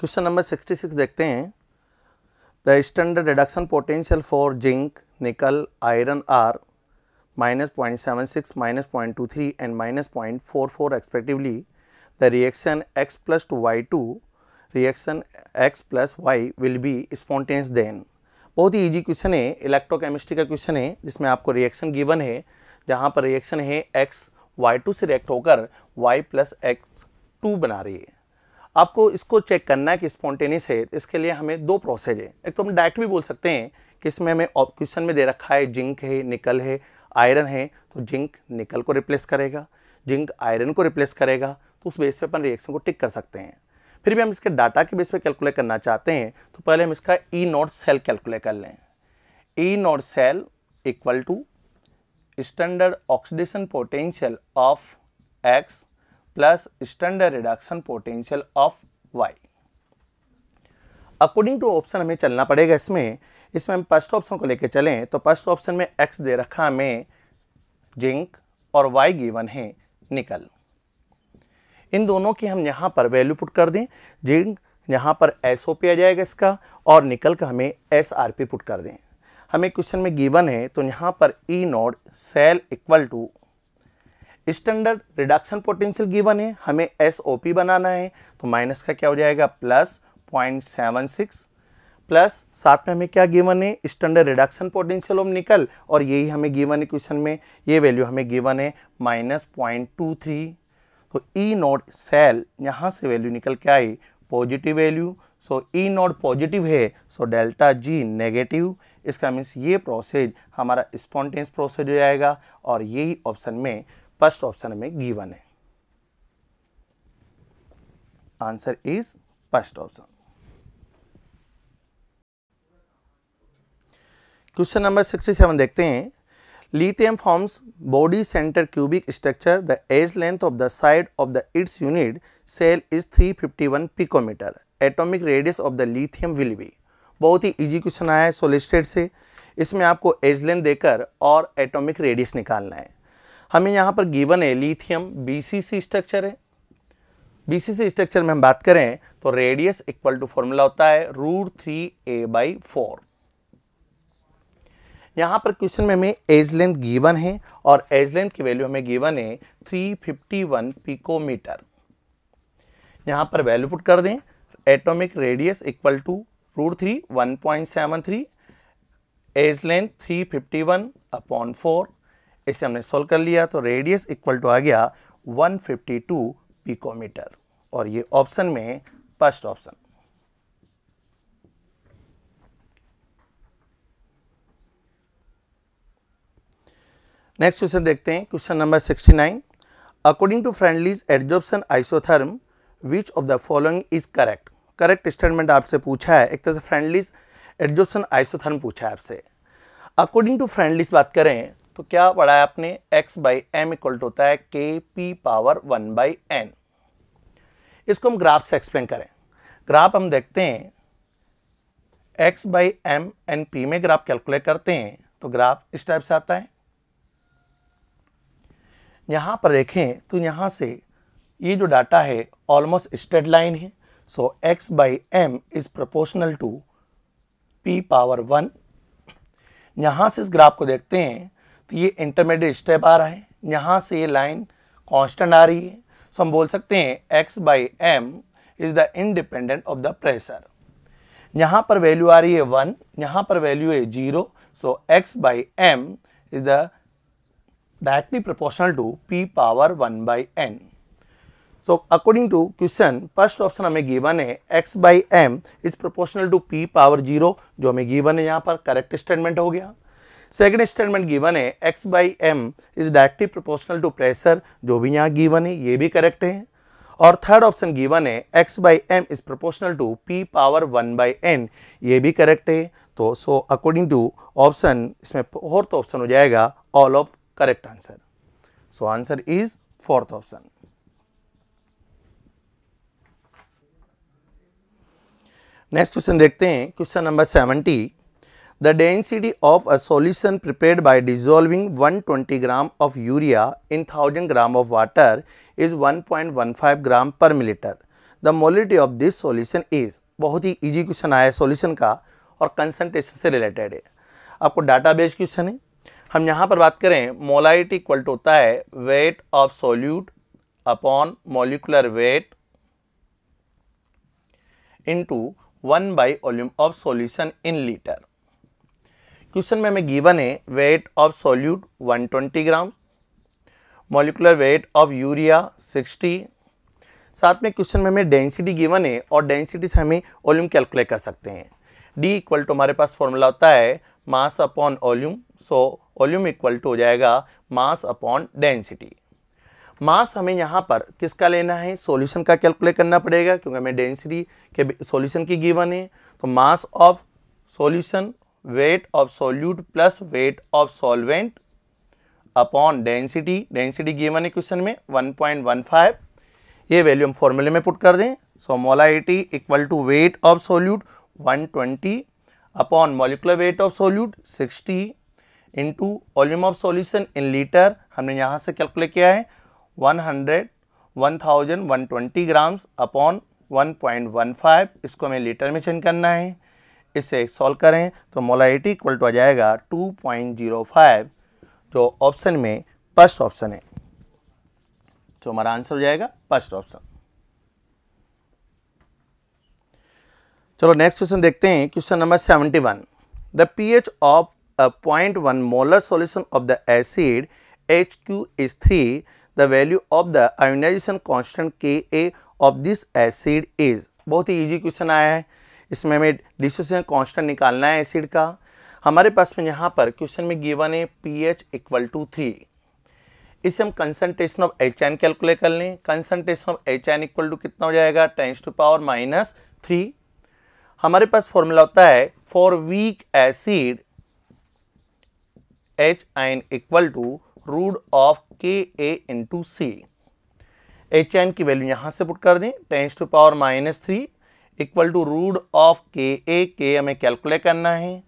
Question number 66 देखते हैं the standard reduction potential for zinc nickel iron are minus point seven six minus point two three and minus point four four respectively the reaction X plus two Y two reaction X plus Y will be spontaneous then बहुत ही easy question है electrochemistry का question है जिसमें आपको reaction given है जहाँ पर रिएक्शन है एक्स वाई टू से रिएक्ट होकर वाई प्लस एक्स टू बना रही है आपको इसको चेक करना है कि स्पॉन्टेनियस है इसके लिए हमें दो प्रोसेज है एक तो हम डायरेक्ट भी बोल सकते हैं कि इसमें हमें ऑप्शन में दे रखा है जिंक है निकल है आयरन है तो जिंक निकल को रिप्लेस करेगा जिंक आयरन को रिप्लेस करेगा तो उस बेस पे अपन रिएक्शन को टिक कर सकते हैं फिर भी हम इसके डाटा के बेस पे कैलकुलेट करना चाहते हैं तो पहले हम इसका ई नॉट सेल कैलकुलेट कर लें E naught cell equal to standard oxidation potential of X plus standard reduction potential of y. According to option हमें चलना पड़ेगा इसमें इसमें हम फर्स्ट ऑप्शन को लेकर चलें तो फर्स्ट ऑप्शन में एक्स दे रखा हमें जिंक और वाई गिवन है निकल इन दोनों की हम यहाँ पर वैल्यू पुट कर दें जिंक यहाँ पर एस ओ पी आ जाएगा इसका और निकल का हमें एस आर पी पुट कर दें हमें क्वेश्चन में गिवन है तो यहाँ पर E naught cell equal to standard reduction potential given है हमें एस ओ पी बनाना है तो माइनस का क्या हो जाएगा plus point seven six plus साथ में हमें क्या गिवन है स्टैंडर्ड रिडक्शन पोटेंशियल ऑफ निकल और यही हमें गिवन है क्वेश्चन में ये वैल्यू हमें गिवन है माइनस पॉइंट टू थ्री तो ई नोट सेल यहाँ से वैल्यू निकल के आई positive value so E naught positive है सो डेल्टा जी नेगेटिव इसका मीन्स ये प्रोसेज हमारा स्पॉन्टेंस प्रोसेज हो जाएगा और यही ऑप्शन में फर्स्ट ऑप्शन हमें गिवन है answer is first option question number 67 देखते हैं lithium forms body center cubic structure the edge length of the side of the its unit cell is three fifty one picometer atomic radius of the lithium will be बहुत ही easy question आया है सोलिस्टेड से इसमें आपको as length देकर और atomic radius निकालना है हमें यहाँ पर गिवन है लिथियम बीसीसी स्ट्रक्चर है बीसीसी स्ट्रक्चर में हम बात करें तो रेडियस इक्वल टू फॉर्मूला होता है root three A by four यहाँ पर क्वेश्चन में हमें एज लेंथ गिवन है और एज लेंथ की वैल्यू हमें गिवन है थ्री फिफ्टी वन पिकोमीटर यहाँ पर वैल्यू पुट कर दें atomic radius equal to root three one point seven three edge length three fifty one upon four इसे हमने सोल्व कर लिया तो रेडियस इक्वल टू आ गया 152 पिकोमीटर और ये ऑप्शन में फर्स्ट ऑप्शन नेक्स्ट क्वेश्चन देखते हैं question number 69 according to Freundlich's adsorption isotherm which of the following is correct correct statement आपसे पूछा है एक तरह से फ्रेंडलीज एडजॉर्प्शन आइसोथर्म पूछा है आपसे अकॉर्डिंग टू फ्रेंडलीज बात करें तो क्या पढ़ा है आपने x by M equal to होता है K P power one by N इसको हम ग्राफ से एक्सप्लेन करें ग्राफ हम देखते हैं x by M N P में ग्राफ कैलकुलेट करते हैं तो ग्राफ इस टाइप से आता है यहाँ पर देखें तो यहाँ से ये जो डाटा है ऑलमोस्ट स्टेड लाइन है so x by M is proportional to P power one यहाँ से इस ग्राफ को देखते हैं तो ये इंटरमीडिएट स्टेप आ रहा है यहाँ से ये लाइन कांस्टेंट आ रही है सो हम बोल सकते हैं X by M is the independent of the pressure यहाँ पर वैल्यू आ रही है वन यहाँ पर वैल्यू है zero so X by M is the directly proportional to P power one by N so according to question first option हमें given है X by M is proportional to P power zero जो हमें given है यहाँ पर correct statement हो गया second statement given है X by M is directly proportional to pressure जो भी यहाँ गिवन है ये भी करेक्ट है और थर्ड ऑप्शन गिवन है X by M is proportional to P power one by N ये भी करेक्ट है तो सो अकॉर्डिंग टू ऑप्शन इसमें फोर्थ ऑप्शन हो जाएगा all of correct answer so answer is fourth option next question देखते हैं question number seventy the density of a solution density by dissolving one twenty gram of urea in thousand gram of water is one point one five gram per milliliter the molality of this solution is बहुत ही easy question आया है solution का और concentration से related है आपको data based question है हम यहाँ पर बात करें मोलाइट इक्वल टू होता है weight of solute upon molecular weight into one by volume of solution in litre question में हमें गिवन है weight of solute 120 gram molecular weight of urea 60 साथ में क्वेश्चन में हमें डेंसिटी गिवन है और डेंसिटी से हमें वॉल्यूम कैलकुलेट कर सकते हैं डी इक्वल टू हमारे पास फॉर्मूला होता है mass upon volume so volume equal to हो जाएगा मास अपॉन डेंसिटी मास हमें यहाँ पर किसका लेना है सॉल्यूशन का कैलकुलेट करना पड़ेगा क्योंकि हमें डेंसिटी के सॉल्यूशन की गिवन है तो mass of solution weight of solute plus weight of solvent upon density density given है क्वेश्चन में 1.15 ये वैल्यू हम फॉर्मूले में पुट कर दें so molality equal to weight of solute 120 upon molecular weight of solute 60 into volume of solution in litre हमने यहाँ से कैलकुलेट किया है 100 1120 ग्राम्स अपॉन 1.15 इसको हमें लीटर में चेंज करना है इसे सॉल्व करें तो मोलाइटी इक्वल टू आ जाएगा 2.05 जो ऑप्शन में फर्स्ट ऑप्शन है तो हमारा आंसर हो जाएगा फर्स्ट ऑप्शन चलो नेक्स्ट क्वेश्चन देखते हैं question number 71 the H of point molar solution of the acid H Q is three the value of the ionization constant K A of this acid is बहुत ही easy question आया है इसमें हमें dissociation constant निकालना है acid का हमारे पास में यहाँ पर क्वेश्चन में गिवन है P H equal to three इसे हम concentration of H N calculate कर लें concentration of H N equal to कितना हो जाएगा tens to power minus three हमारे पास फॉर्मूला होता है for weak acid H N equal to root of K A into C H N की वैल्यू यहाँ से पुट कर दें tens to power minus three equal to root of K ए के हमें कैलकुलेट करना है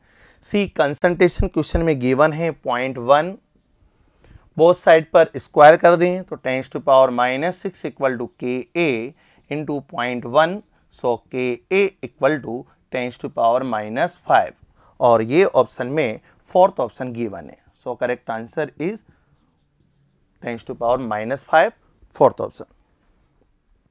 सी कंसंट्रेशन क्वेश्चन में गिवन है पॉइंट वन बोथ साइड पर स्क्वायर कर दें तो tens to power minus six equal to K A into point one so K A equal to tens to power minus five और ये option में fourth option given है so correct answer is tens to power minus five fourth option